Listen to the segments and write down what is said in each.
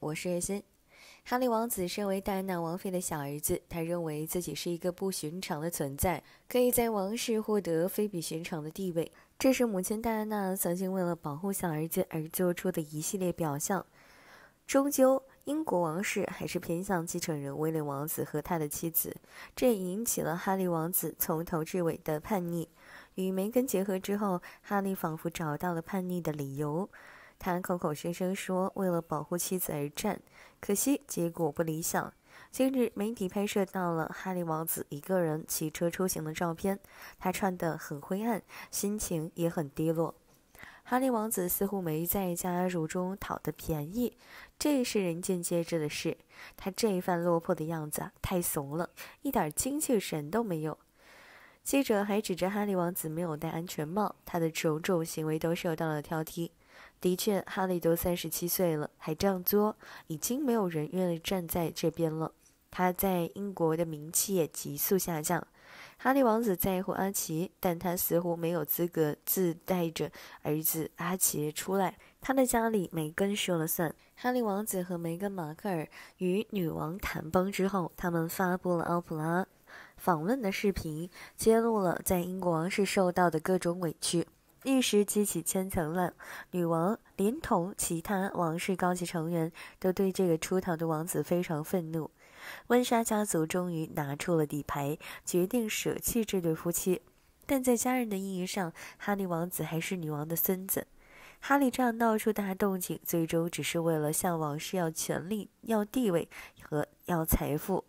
我是叶森。哈利王子身为戴安娜王妃的小儿子，他认为自己是一个不寻常的存在，可以在王室获得非比寻常的地位。这是母亲戴安娜曾经为了保护小儿子而做出的一系列表象。终究，英国王室还是偏向继承人威廉王子和他的妻子，这也引起了哈利王子从头至尾的叛逆。与梅根结合之后，哈利仿佛找到了叛逆的理由。他口口声声说为了保护妻子而战，可惜结果不理想。近日，媒体拍摄到了哈利王子一个人骑车出行的照片，他穿得很灰暗，心情也很低落。哈利王子似乎没在家族中讨得便宜，这是人尽皆知的事。他这一番落魄的样子太怂了，一点精气神都没有。记者还指着哈利王子没有戴安全帽，他的种种行为都受到了挑剔。的确，哈利都三十七岁了，还这样作，已经没有人愿意站在这边了。他在英国的名气也急速下降。哈利王子在乎阿奇，但他似乎没有资格自带着儿子阿奇出来。他的家里，梅根说了算。哈利王子和梅根·马克尔与女王谈崩之后，他们发布了奥普拉访问的视频，揭露了在英国王室受到的各种委屈。一时激起千层浪，女王连同其他王室高级成员都对这个出逃的王子非常愤怒。温莎家族终于拿出了底牌，决定舍弃这对夫妻。但在家人的意义上，哈利王子还是女王的孙子。哈利这样闹出大动静，最终只是为了向王室要权力、要地位和要财富。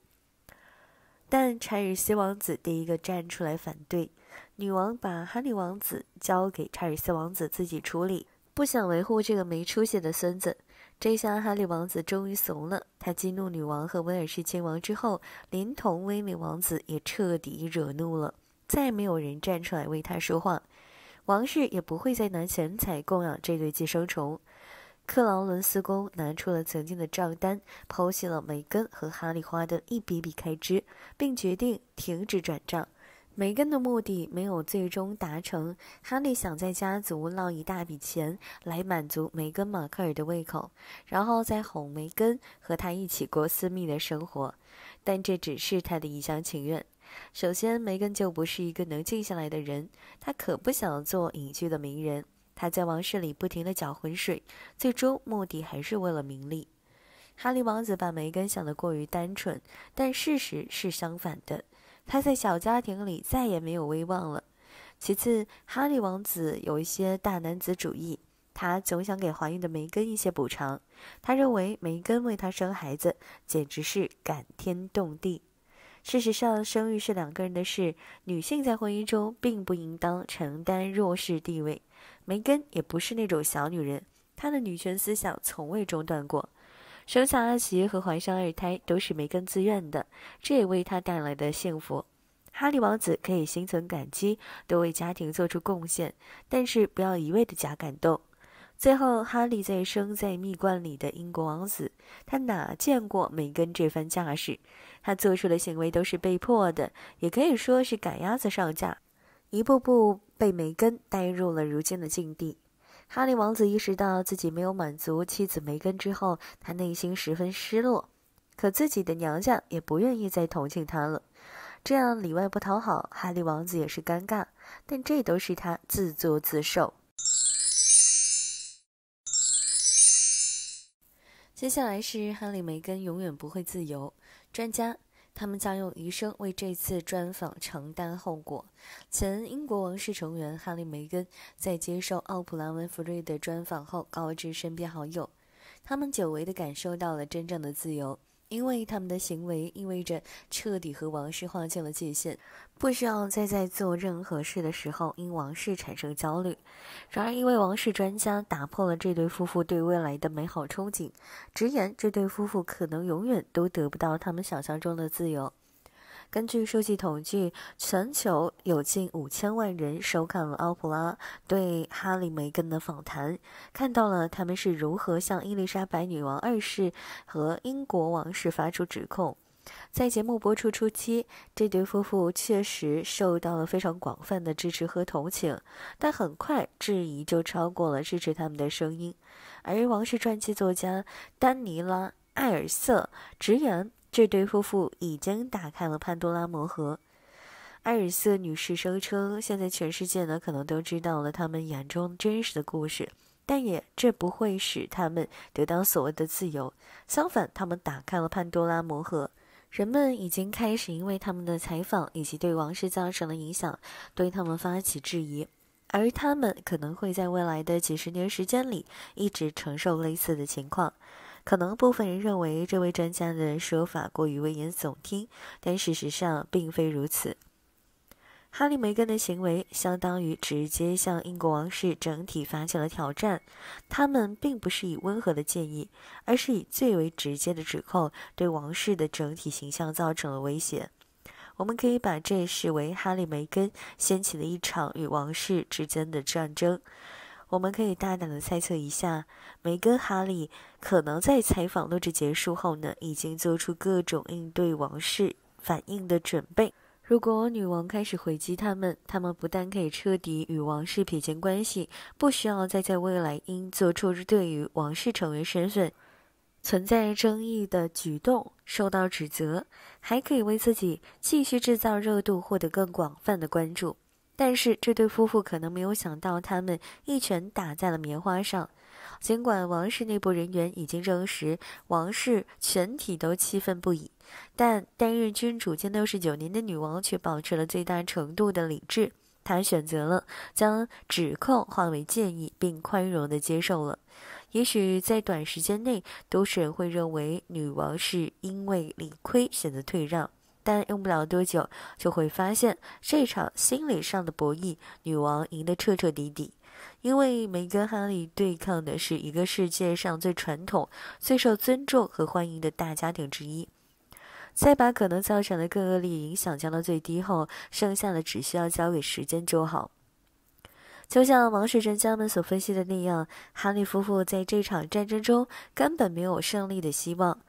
但查尔斯王子第一个站出来反对，女王把哈利王子交给查尔斯王子自己处理，不想维护这个没出息的孙子。这下哈利王子终于怂了，他激怒女王和威尔士亲王之后，连同威廉王子也彻底惹怒了，再没有人站出来为他说话，王室也不会再拿钱财供养这对寄生虫。克劳伦斯公拿出了曾经的账单，剖析了梅根和哈利花的一笔笔开支，并决定停止转账。梅根的目的没有最终达成。哈利想在家族捞一大笔钱，来满足梅根·马克尔的胃口，然后再哄梅根和他一起过私密的生活。但这只是他的一厢情愿。首先，梅根就不是一个能静下来的人，他可不想做隐居的名人。他在王室里不停的搅浑水，最终目的还是为了名利。哈利王子把梅根想得过于单纯，但事实是相反的。他在小家庭里再也没有威望了。其次，哈利王子有一些大男子主义，他总想给怀孕的梅根一些补偿。他认为梅根为他生孩子简直是感天动地。事实上，生育是两个人的事。女性在婚姻中并不应当承担弱势地位。梅根也不是那种小女人，她的女权思想从未中断过。生下阿奇和怀上二胎都是梅根自愿的，这也为她带来的幸福。哈利王子可以心存感激，多为家庭做出贡献，但是不要一味的假感动。最后，哈利再生在蜜罐里的英国王子，他哪见过梅根这番架势？他做出的行为都是被迫的，也可以说是赶鸭子上架，一步步被梅根带入了如今的境地。哈利王子意识到自己没有满足妻子梅根之后，他内心十分失落。可自己的娘家也不愿意再同情他了，这样里外不讨好，哈利王子也是尴尬。但这都是他自作自受。接下来是哈利·梅根永远不会自由。专家，他们将用余生为这次专访承担后果。前英国王室成员哈利·梅根在接受奥普兰·文弗瑞的专访后，告知身边好友，他们久违地感受到了真正的自由。因为他们的行为意味着彻底和王室划清了界限，不需要再在做任何事的时候因王室产生焦虑。然而，一位王室专家打破了这对夫妇对未来的美好憧憬，直言这对夫妇可能永远都得不到他们想象中的自由。根据数据统计，全球有近五千万人收看了奥普拉对哈里·梅根的访谈，看到了他们是如何向伊丽莎白女王二世和英国王室发出指控。在节目播出初期，这对夫妇确实受到了非常广泛的支持和同情，但很快质疑就超过了支持他们的声音。而王室传记作家丹尼拉·艾尔瑟直言。这对夫妇已经打开了潘多拉魔盒。艾尔斯女士声称，现在全世界呢可能都知道了他们眼中真实的故事，但也这不会使他们得到所谓的自由。相反，他们打开了潘多拉魔盒，人们已经开始因为他们的采访以及对王室造成的影响，对他们发起质疑，而他们可能会在未来的几十年时间里一直承受类似的情况。可能部分人认为这位专家的说法过于危言耸听，但事实上并非如此。哈利梅根的行为相当于直接向英国王室整体发起了挑战，他们并不是以温和的建议，而是以最为直接的指控，对王室的整体形象造成了威胁。我们可以把这视为哈利梅根掀起了一场与王室之间的战争。我们可以大胆的猜测一下，梅根·哈利可能在采访录制结束后呢，已经做出各种应对王室反应的准备。如果女王开始回击他们，他们不但可以彻底与王室撇清关系，不需要再在未来因做出对于王室成员身份存在争议的举动受到指责，还可以为自己继续制造热度，获得更广泛的关注。但是这对夫妇可能没有想到，他们一拳打在了棉花上。尽管王室内部人员已经证实，王室全体都气愤不已，但担任君主近六十九年的女王却保持了最大程度的理智。她选择了将指控化为建议，并宽容地接受了。也许在短时间内，都市人会认为女王是因为理亏选择退让。但用不了多久，就会发现这场心理上的博弈，女王赢得彻彻底底，因为梅根·哈利对抗的是一个世界上最传统、最受尊重和欢迎的大家庭之一。在把可能造成的更恶劣影响降到最低后，剩下的只需要交给时间就好。就像王室专家们所分析的那样，哈利夫妇在这场战争中根本没有胜利的希望。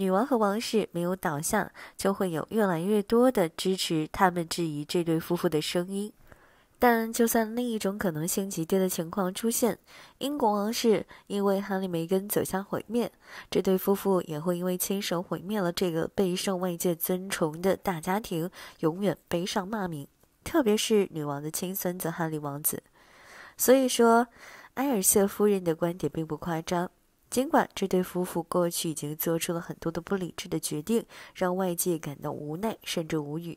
女王和王室没有倒下，就会有越来越多的支持他们质疑这对夫妇的声音。但就算另一种可能性极低的情况出现，英国王室因为哈利梅根走向毁灭，这对夫妇也会因为亲手毁灭了这个备受外界尊崇的大家庭，永远背上骂名。特别是女王的亲孙子哈利王子。所以说，埃尔瑟夫人的观点并不夸张。尽管这对夫妇过去已经做出了很多的不理智的决定，让外界感到无奈甚至无语，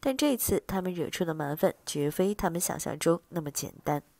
但这次他们惹出的麻烦绝非他们想象中那么简单。